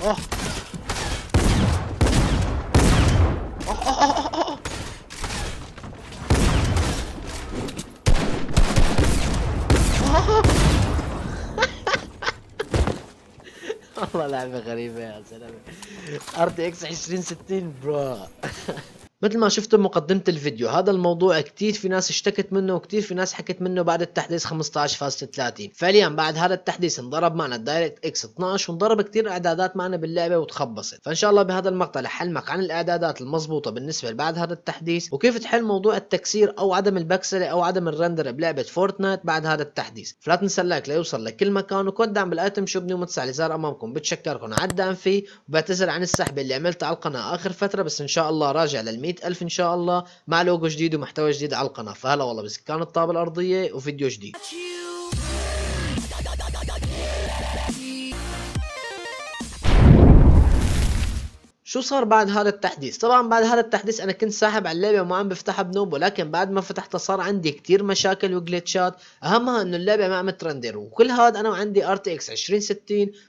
Oh. والله لعبة غريبة يا سلام ار تي اكس 2060 برو مثل ما شفتوا مقدمة الفيديو هذا الموضوع كتير في ناس اشتكت منه وكتير في ناس حكت منه بعد التحديث 15.30 فعليا بعد هذا التحديث انضرب معنا الدايركت اكس 12 وانضرب كتير اعدادات معنا باللعبة وتخبصت فان شاء الله بهذا المقطع رح علمك عن الاعدادات المضبوطة بالنسبة لبعد هذا التحديث وكيف تحل موضوع التكسير او عدم البكسلة او عدم الرندر بلعبة فورتنايت بعد هذا التحديث فلا تنسى اللايك ليوصل لكل مكان وكود دعم بالايتم شبني ومتسع اليسار امامكم بتشكركم على الدعم فيه وبعتذر عن السحب اللي عملته على القناة اخر فترة بس ان شاء الله راجع للمية ألف ان شاء الله مع لوجو جديد ومحتوى جديد على القناه فهلا والله بسكان الطابه الارضيه وفيديو جديد شو صار بعد هذا التحديث طبعا بعد هذا التحديث انا كنت ساحب على اللعبه وما عم بفتحها بنوب ولكن بعد ما فتحتها صار عندي كتير مشاكل وجلتشات اهمها انه اللعبه ما عم ترندر وكل هذا انا وعندي ار تي اكس 2060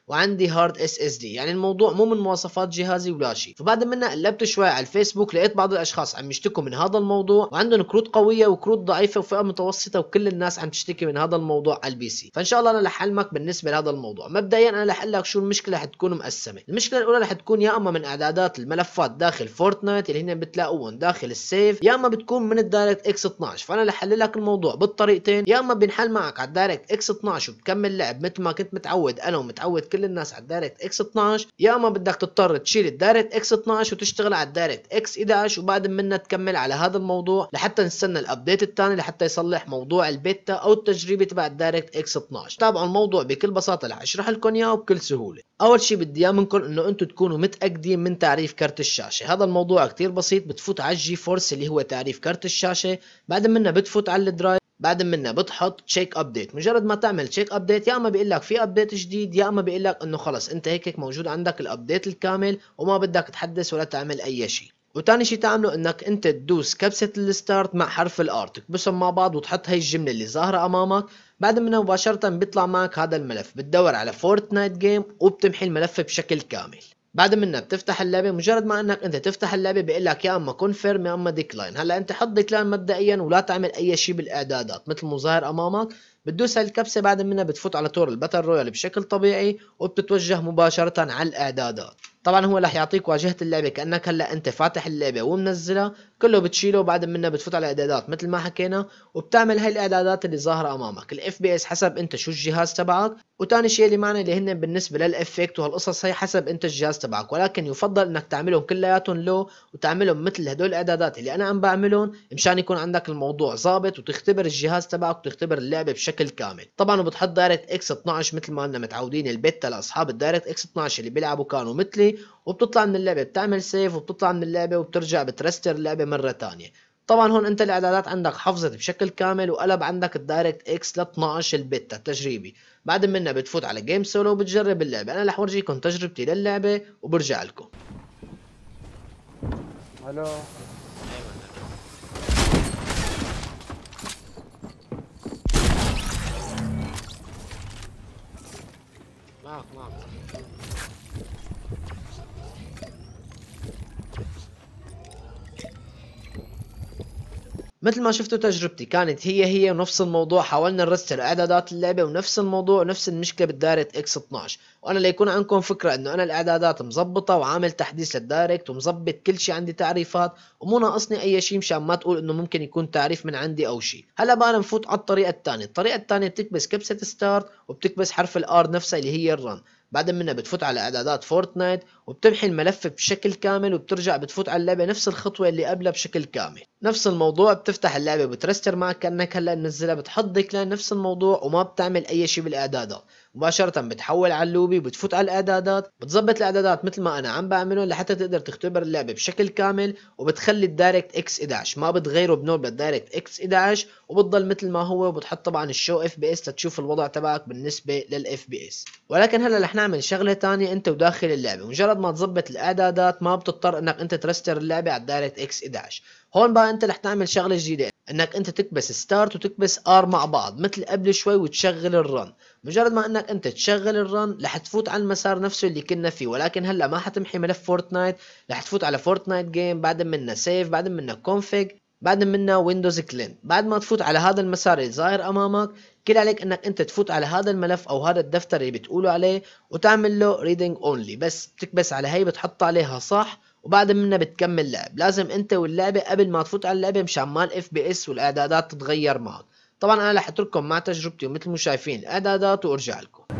وعندي هارد اس اس دي يعني الموضوع مو من مواصفات جهازي ولا شيء فبعد منها قلبت شوي على الفيسبوك لقيت بعض الاشخاص عم يشتكوا من هذا الموضوع وعندهم كروت قويه وكروت ضعيفه وفئه متوسطه وكل الناس عم تشتكي من هذا الموضوع على البي سي فان شاء الله انا رح بالنسبه لهذا الموضوع مبدئيا انا رح لك شو المشكله حتكون مقسمه المشكله الاولى رح تكون يا اما من اعداد اعدادات الملفات داخل فورتنايت اللي هن بتلاقوهم داخل السيف يا اما بتكون من الدايركت اكس 12 فانا رح لك الموضوع بالطريقتين يا اما بنحل معك على الدايركت اكس 12 وبكمل لعب مثل ما كنت متعود انا ومتعود كل الناس على الدايركت اكس 12 يا اما بدك تضطر تشيل الدايركت اكس 12 وتشتغل على الدايركت اكس 11 وبعد منها تكمل على هذا الموضوع لحتى نستنى الابديت الثاني لحتى يصلح موضوع البيتا او التجربه تبع الدايركت اكس 12 تابعوا الموضوع بكل بساطه رح اشرح لكم اياه وبكل سهوله اول شيء بدي اياه منكم انه انتم تكونوا متاكدين من تعريف كرت الشاشة هذا الموضوع كتير بسيط بتفوت على الجي فورس اللي هو تعريف كرت الشاشة بعد منها بتفوت على الدرايف بعد منها بتحط تشيك ابديت مجرد ما تعمل تشيك ابديت يا اما بيقول لك في ابديت جديد يا اما بيقول لك انه خلص انت هيك, هيك موجود عندك الابديت الكامل وما بدك تحدث ولا تعمل اي شيء وتاني شيء تعمله انك انت تدوس كبسة الستارت مع حرف الارت تكبسهم مع بعض وتحط هاي الجملة اللي ظاهرة امامك بعد منها مباشرة بيطلع معك هذا الملف بتدور على فورتنايت جيم وبتمحي الملف بشكل كامل بعد منها بتفتح اللعبه مجرد ما انك انت تفتح اللعبه بيقول لك يا اما كونفيرم يا اما ديكلاين هلا انت حط ديكلاين مبدئيا ولا تعمل اي شيء بالاعدادات مثل المظاهر امامك بتدوس الكبسه بعد منها بتفوت على طور الباتل رويال بشكل طبيعي وبتتوجه مباشره على الاعدادات طبعا هو رح يعطيك واجهه اللعبه كانك هلا انت فاتح اللعبه ومنزلها كله بتشيله وبعد منها بتفوت على الاعدادات مثل ما حكينا وبتعمل هاي الاعدادات اللي ظاهره امامك الاف بي اس حسب انت شو الجهاز تبعك وثاني شيء اللي معنا اللي هن بالنسبه للافكت وهالقصص هي حسب انت الجهاز تبعك ولكن يفضل انك تعملهم كلياتهم لو وتعملهم مثل هدول الاعدادات اللي انا عم بعملهم مشان يكون عندك الموضوع ظابط وتختبر الجهاز تبعك وتختبر اللعبه بشكل كامل طبعا وبتحط دايركت اكس 12 مثل ما قلنا متعودين البيتا لاصحاب الدايركت اكس 12 اللي بيلعبوا كانوا مثلي وبتطلع من اللعبه بتعمل سيف وبتطلع من اللعبه وبترجع بترستر اللعبه مره ثانيه طبعا هون انت الاعدادات عندك حفظت بشكل كامل وقلب عندك الدايركت اكس ل 12 البت التجريبي بعد منها بتفوت على جيم سولو وبتجرب اللعبه انا رح اورجيكم تجربتي للعبه وبرجع لكم الو معك معك مثل ما شفتوا تجربتي كانت هي هي ونفس الموضوع حاولنا نرسل اعدادات اللعبه ونفس الموضوع ونفس المشكله بالدايركت اكس 12 وانا ليكون عندكم فكره انه انا الاعدادات مظبطه وعامل تحديث للدايركت ومظبط كل شيء عندي تعريفات ومو ناقصني اي شيء مشان ما تقول انه ممكن يكون تعريف من عندي او شيء هلا بقى نفوت على الطريقه الثانيه الطريقه الثانيه بتكبس كبسه ستارت وبتكبس حرف الار نفسها اللي هي الرن بعد منها بتفوت على اعدادات فورتنايت وبتمحي الملف بشكل كامل وبترجع بتفوت على اللعبه نفس الخطوه اللي قبلها بشكل كامل نفس الموضوع بتفتح اللعبه بترستر معك كانك هلا منزلها بتحط ديكلان نفس الموضوع وما بتعمل اي شيء بالاعدادات مباشره بتحول على اللوبي بتفوت على الاعدادات بتظبط الاعدادات مثل ما انا عم بعمله لحتى تقدر تختبر اللعبه بشكل كامل وبتخلي الدايركت اكس 11 ما بتغيره بنور بالدايركت اكس 11 وبتضل مثل ما هو وبتحط طبعا الشو اف بي اس لتشوف الوضع تبعك بالنسبه للاف بي اس ولكن هلا رح نعمل شغله ثانيه انت وداخل اللعبه مجرد ما تظبط الاعدادات ما بتضطر انك انت ترستر اللعبه على الدايركت اكس 11 هون بقى انت رح تعمل شغله جديده انك انت تكبس ستارت وتكبس ار مع بعض مثل قبل شوي وتشغل الرن مجرد ما انك انت تشغل الرن رح تفوت على المسار نفسه اللي كنا فيه ولكن هلا ما حتمحي ملف فورتنايت رح تفوت على فورتنايت جيم بعد منا سيف بعد منا كونفيج بعد منا ويندوز كلين بعد ما تفوت على هذا المسار اللي ظاهر امامك كل عليك انك انت تفوت على هذا الملف او هذا الدفتر اللي بتقولوا عليه وتعمل له ريدنج اونلي بس بتكبس على هي بتحط عليها صح وبعد منها بتكمل لعب لازم انت واللعبه قبل ما تفوت على اللعبه مشان ما الاف بي اس والاعدادات تتغير معك طبعا انا رح اترككم مع تجربتي ومثل ما شايفين الاعدادات وارجع لكم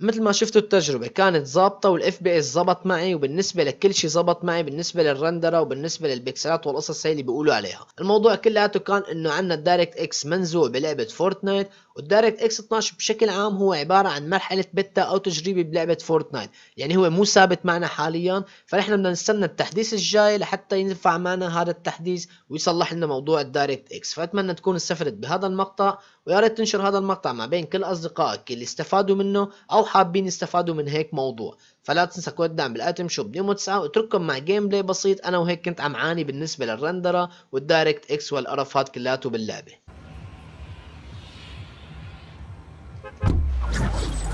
مثل ما شفتوا التجربة كانت ظابطة والاف بي اس ظبط معي وبالنسبة لكل شيء ظبط معي بالنسبة للرندرة وبالنسبة للبكسلات والقصص هي اللي بيقولوا عليها الموضوع كلياته كان انه عندنا الدايركت اكس منزوع بلعبة فورتنايت والدايركت اكس 12 بشكل عام هو عباره عن مرحله بيتا او تجريبي بلعبه فورتنايت يعني هو مو ثابت معنا حاليا فنحن بدنا نستنى التحديث الجاي لحتى ينفع معنا هذا التحديث ويصلح لنا موضوع الدايركت اكس فاتمنى تكون استفدت بهذا المقطع ويا ريت تنشر هذا المقطع مع بين كل اصدقائك اللي استفادوا منه او حابين يستفادوا من هيك موضوع فلا تنسى كود دعم بالاتم شوب نيمو 9 واترككم مع جيم بلاي بسيط انا وهيك كنت عم عاني بالنسبه للرندره والدايركت اكس والقرفات كلياته باللعبه Thank you.